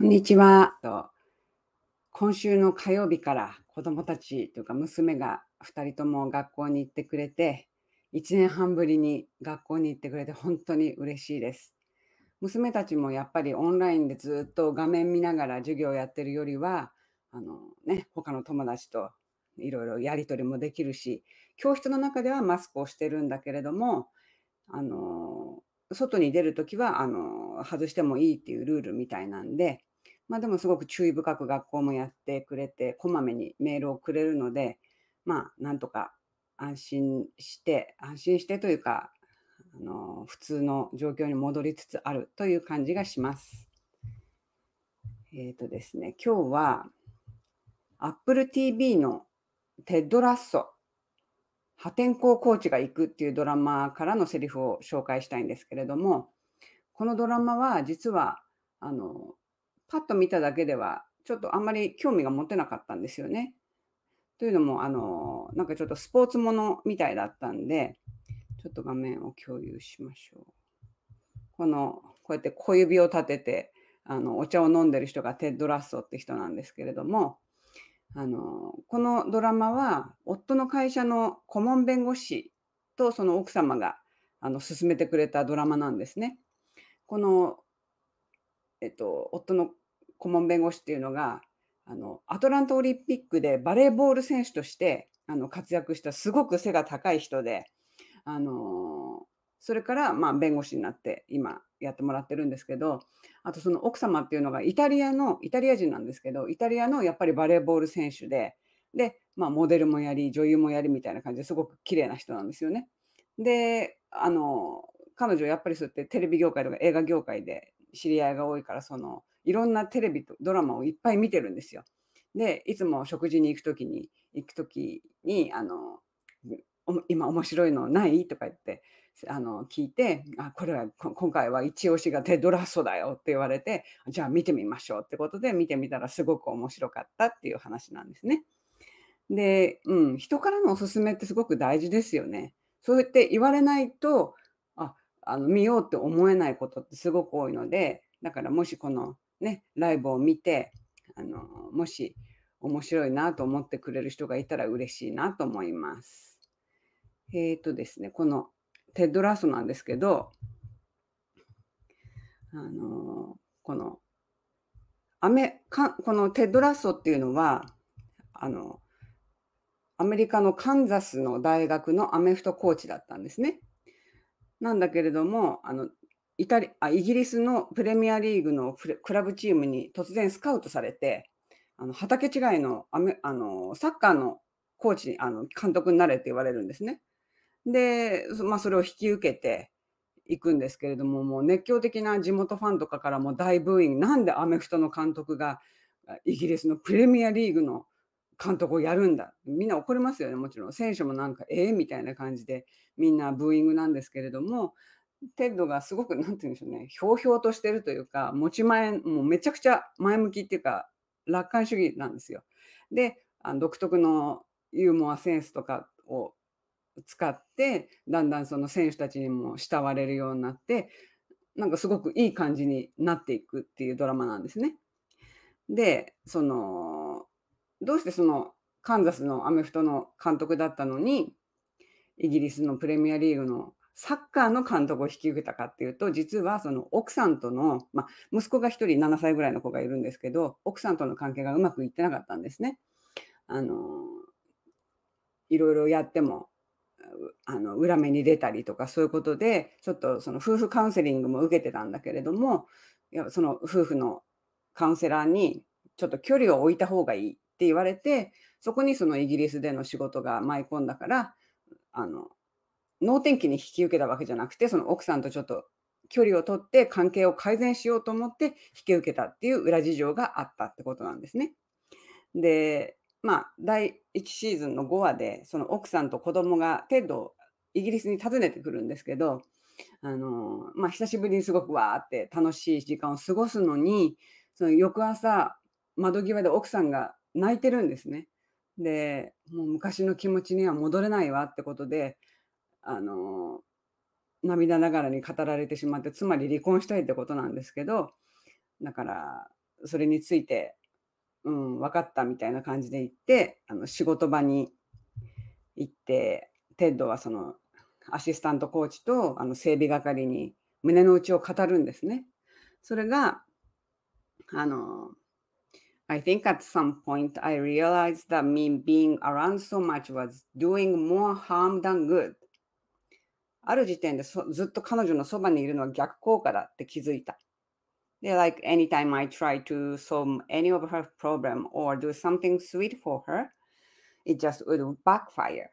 こんにちは。今週の火曜日から子どもたちというか娘が2人とも学校に行ってくれて、1年半ぶりに学校に行ってくれて本当に嬉しいです。娘たちもやっぱりオンラインでずっと画面見ながら授業をやってるよりは、あのね、他の友達といろいろやり取りもできるし、教室の中ではマスクをしてるんだけれども、あの外に出るときはあの外してもいいっていうルールみたいなんで、まあ、でもすごく注意深く学校もやってくれて、こまめにメールをくれるので、まあ、なんとか安心して、安心してというか、あの普通の状況に戻りつつあるという感じがします。えっ、ー、とですね、今日は Apple TV のテッド・ラッソ、破天荒コーチが行くっていうドラマからのセリフを紹介したいんですけれども、このドラマは実はあのパッと見ただけでは、ちょっとあんまり興味が持てなかったんですよね。というのも、あの、なんかちょっとスポーツものみたいだったんで、ちょっと画面を共有しましょう。この、こうやって小指を立てて、あの、お茶を飲んでる人がテッド・ラッソって人なんですけれども、あの、このドラマは、夫の会社の顧問弁護士とその奥様が、あの、勧めてくれたドラマなんですね。このえっと、夫の顧問弁護士っていうのがあのアトランタオリンピックでバレーボール選手としてあの活躍したすごく背が高い人で、あのそれから、まあ、弁護士になって今やってもらってるんですけどあとその奥様っていうのがイタリアのイタリア人なんですけどイタリアのやっぱりバレーボール選手でで、まあ、モデルもやり女優もやりみたいな感じですごく綺麗な人なんですよね。であの彼女やっぱりそうやってテレビ業界とか映画業界で知り合いが多いからそのいろんなテレビとドラマをいっぱい見てるんですよ。でいつも食事に行く時に行く時にあの今面白いのないとか言ってあの聞いてあこれは今回は一押しがデドラッソだよって言われてじゃあ見てみましょうってことで見てみたらすごく面白かったっていう話なんですね。で、うん、人からのおすすめってすごく大事ですよね。そうやって言われないとあの見ようって思えないことってすごく多いのでだからもしこのねライブを見てあのもし面白いなと思ってくれる人がいたら嬉しいなと思います。えっ、ー、とですねこのテッドラストなんですけどあのこのアかこのテッドラストっていうのはあのアメリカのカンザスの大学のアメフトコーチだったんですね。なんだけれども、あのイタリあイギリスのプレミアリーグのクラブチームに突然スカウトされて、あの畑違いのアメあのサッカーのコーチあの監督になれって言われるんですね。で、まあ、それを引き受けていくんですけれどももう熱狂的な地元ファンとかからも大ブーイングなんでアメフトの監督がイギリスのプレミアリーグの監督をやるんだ。みんな怒りますよね、もちろん。選手もなんか、ええー、みたいな感じで、みんなブーイングなんですけれども、テッドがすごく、なんて言うんでしょうね、ひょうひょうとしてるというか、持ち前、もうめちゃくちゃ前向きっていうか、楽観主義なんですよ。で、あの独特のユーモアセンスとかを使って、だんだんその選手たちにも慕われるようになって、なんかすごくいい感じになっていくっていうドラマなんですね。で、その、どうしてそのカンザスのアメフトの監督だったのにイギリスのプレミアリーグのサッカーの監督を引き受けたかっていうと実はその奥さんとの、まあ、息子が1人7歳ぐらいの子がいるんですけど奥さんとの関係がうまくいってなかったんですね。あのいろいろやってもあの裏目に出たりとかそういうことでちょっとその夫婦カウンセリングも受けてたんだけれどもやその夫婦のカウンセラーにちょっと距離を置いた方がいいって言われて、そこにそのイギリスでの仕事が舞い込んだから、あの、能天気に引き受けたわけじゃなくて、その奥さんとちょっと距離を取って関係を改善しようと思って引き受けたっていう裏事情があったってことなんですね。で、まあ、第1シーズンの5話で、その奥さんと子供がテッドをイギリスに訪ねてくるんですけど、あのまあ、久しぶりにすごくわーって楽しい時間を過ごすのに、その翌朝、窓際で奥さんが泣いてるんですね。で、もう昔の気持ちには戻れないわってことで、あの、涙ながらに語られてしまって、つまり離婚したいってことなんですけど、だから、それについて、うん、分かったみたいな感じで言って、あの仕事場に行って、テッドはそのアシスタントコーチとあの整備係に胸の内を語るんですね。それが、あの、I think at some point I realized that me being around so much was doing more harm than good. ある時点でずっと彼女のそばにいるのは逆効果だって気づいた。で、like anytime I try to solve any of her problem or do something sweet for her, it just would backfire.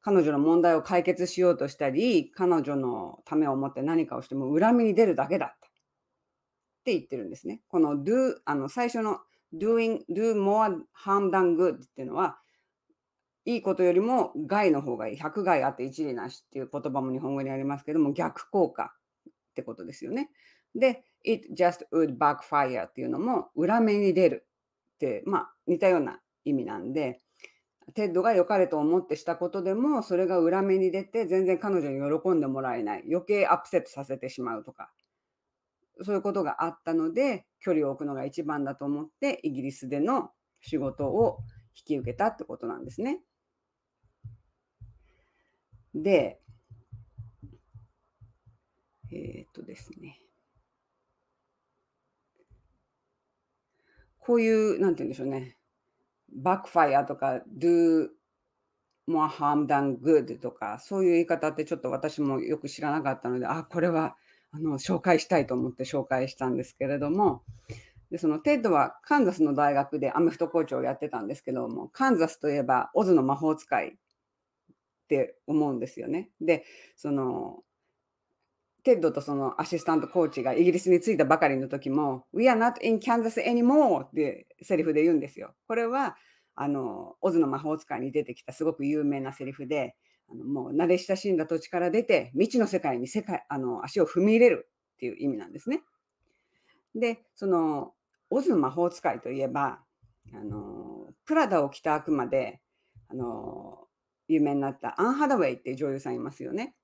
彼女の問題を解決しようとしたり、彼女のためを思って何かをしても恨みに出るだけだ。って言ってるんですね。この do、あの最初の doing, do more harm than good っていうのは、いいことよりも害の方がいい。100害あって一理なしっていう言葉も日本語にありますけども、逆効果ってことですよね。で、it just would backfire っていうのも裏目に出るって、まあ似たような意味なんで、テッドが良かれと思ってしたことでも、それが裏目に出て、全然彼女に喜んでもらえない。余計アップセットさせてしまうとかそういうことがあったので、距離を置くのが一番だと思って、イギリスでの仕事を引き受けたってことなんですね。で、えー、っとですね。こういう、なんて言うんでしょうね。バックファイアとか、do more harm than good とか、そういう言い方ってちょっと私もよく知らなかったので、あ、これはの紹介したいと思って紹介したんですけれどもでそのテッドはカンザスの大学でアメフトコーチをやってたんですけどもカンザスといえばオズの魔法使いって思うんですよね。でそのテッドとそのアシスタントコーチがイギリスに着いたばかりの時も「We are not in Kansas anymore」ってセリフで言うんですよ。これはあのオズの魔法使いに出てきたすごく有名なセリフであのもう慣れ親しんだ土地から出て未知の世界に世界あの足を踏み入れるっていう意味なんですね。でそのオズ魔法使いといえばあのプラダを着た悪魔であの有名になったアン・ハダウェイっていう女優さんいますよね。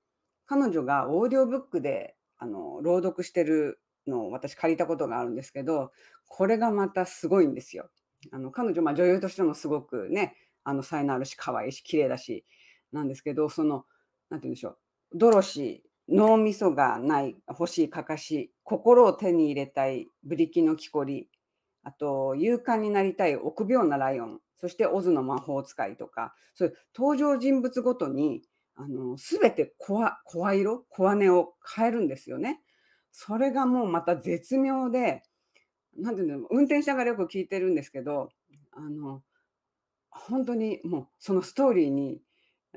彼女がオーディオブックであの朗読してるのを私借りたことがあるんですけどこれがまたすごいんですよ。あの彼女、まあ、女優としてもすごくねあの才能あるし可愛いし綺麗だしなんですけど、その、なんて言うんでしょう、ドロシー、脳みそがない欲しいかかし心を手に入れたいブリキの木こりあと勇敢になりたい臆病なライオンそしてオズの魔法使いとかそういう登場人物ごとにあの全て声色小音を変えるんですよね。それがもうまた絶妙でなんていうの運転者がよく聞いてるんですけどあの本当にもうそのストーリーに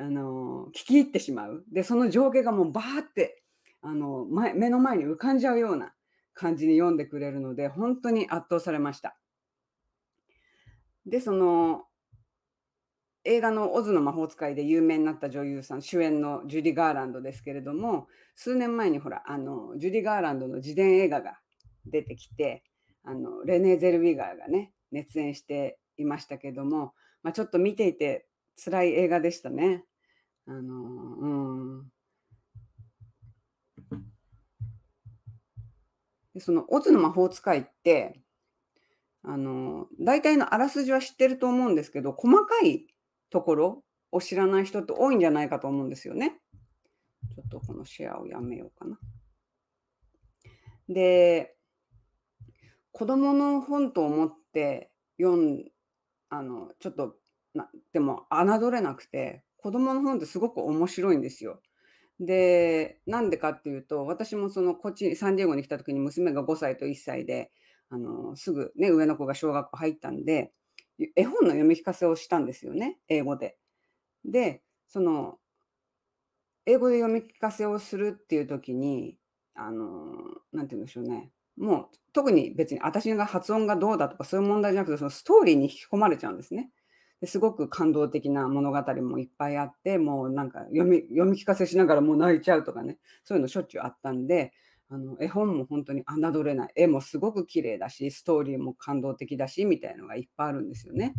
あの聞き入ってしまう。で、その情景がもうバーってあの前目の前に浮かんじゃうような感じに読んでくれるので、本当に圧倒されました。で、その映画の「オズの魔法使い」で有名になった女優さん主演のジュディ・ガーランドですけれども数年前にほらあのジュディ・ガーランドの自伝映画が出てきてあのレネー・ゼルウィガーがね熱演していましたけども、まあ、ちょっと見ていて辛い映画でしたね。あのうん、その「オズの魔法使い」ってあの大体のあらすじは知ってると思うんですけど細かいところを知らない人って多いんじゃないかと思うんですよね。ちょっとこのシェアをやめようかな。で子どもの本と思って読んあのちょっとなでも侮れなくて子供の本ってすごく面白いんですよ。でなんでかっていうと私もそのこっちサンディエゴに来た時に娘が5歳と1歳であのすぐ、ね、上の子が小学校入ったんで絵本の読み聞かせをしたんですよね英語で。でその英語で読み聞かせをするっていう時にあの何て言うんでしょうねもう特に別に私が発音がどうだとかそういう問題じゃなくてそのストーリーに引き込まれちゃうんですね。すごく感動的な物語もいっぱいあってもうなんか読み読み聞かせしながらもう泣いちゃうとかねそういうのしょっちゅうあったんであの絵本も本当に侮れない絵もすごく綺麗だしストーリーも感動的だしみたいのがいっぱいあるんですよね。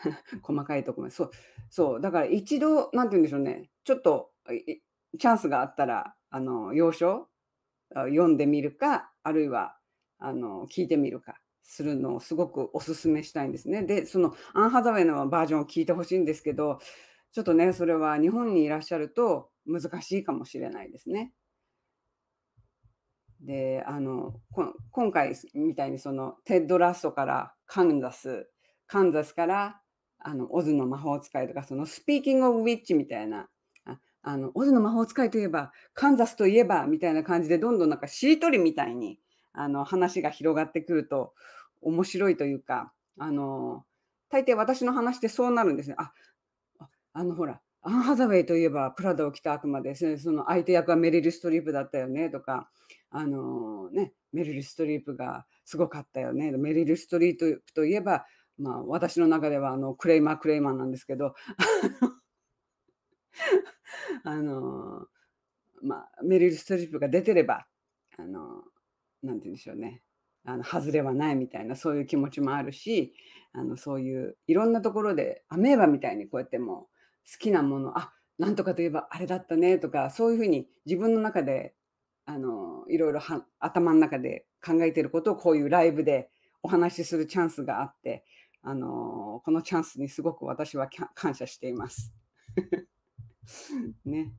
細かいところそうそうだから一度何て言うんでしょうねちょっとチャンスがあったらあの要所読んでみるかあるいはあの聞いてみるかするのをすごくおすすめしたいんですね。で、そのアン・ハザウェイのバージョンを聞いてほしいんですけど、ちょっとね、それは日本にいらっしゃると難しいかもしれないですね。で、あの、今回みたいにそのテッド・ラストからカンザス、カンザスからあのオズの魔法使いとか、そのスピーキング・オブ・ウィッチみたいな、ああのオズの魔法使いといえば、カンザスといえばみたいな感じで、どんどんなんかしりとりみたいにあの話が広がってくると、面白いというか、あの、大抵私の話でそうなるんですね。あ、あのほら、アン・ハザウェイといえばプラダを着た悪魔ですね。その相手役はメリル・ストリープだったよねとか、あのね、メリル・ストリープがすごかったよね。メリル・ストリープといえば、まあ私の中ではあのクレイマー・クレイマンなんですけど、あの、まあメリル・ストリープが出てれば、あの、なんて言うんでしょうね。あの外れはないみたいなそういう気持ちもあるしあのそういういろんなところでアメーバみたいにこうやってもう好きなものあなんとかといえばあれだったねとかそういうふうに自分の中であのいろいろ頭の中で考えてることをこういうライブでお話しするチャンスがあってあのこのチャンスにすごく私は感謝しています。ね。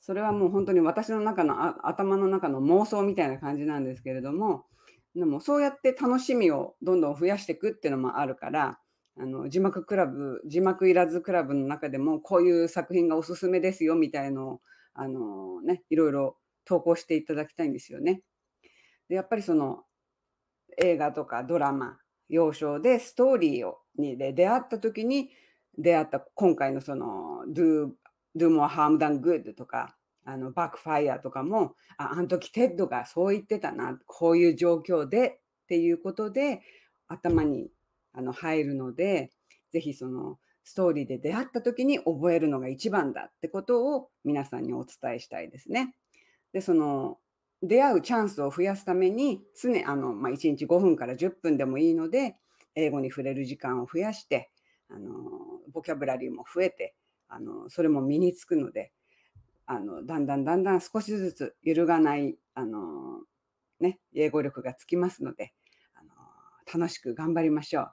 それはもう本当に私の中の頭の中の妄想みたいな感じなんですけれども、でもそうやって楽しみをどんどん増やしていくっていうのもあるから、あの字幕クラブ、字幕いらずクラブの中でもこういう作品がおすすめですよみたいのを、あのね、いろいろ投稿していただきたいんですよね。でやっぱりその映画とかドラマ、幼少でストーリーをにで出会った時に出会った今回のその Do, Do More Harm Than Good とかあのバックファイアとかもああの時テッドがそう言ってたなこういう状況でっていうことで頭にあの入るので是非そのストーリーで出会った時に覚えるのが一番だってことを皆さんにお伝えしたいですね。でその出会うチャンスを増やすために常あの、まあ、1日5分から10分でもいいので英語に触れる時間を増やしてあのボキャブラリーも増えてあのそれも身につくのであのだんだんだんだん少しずつ揺るがないあの、ね、英語力がつきますのであの楽しく頑張りましょう。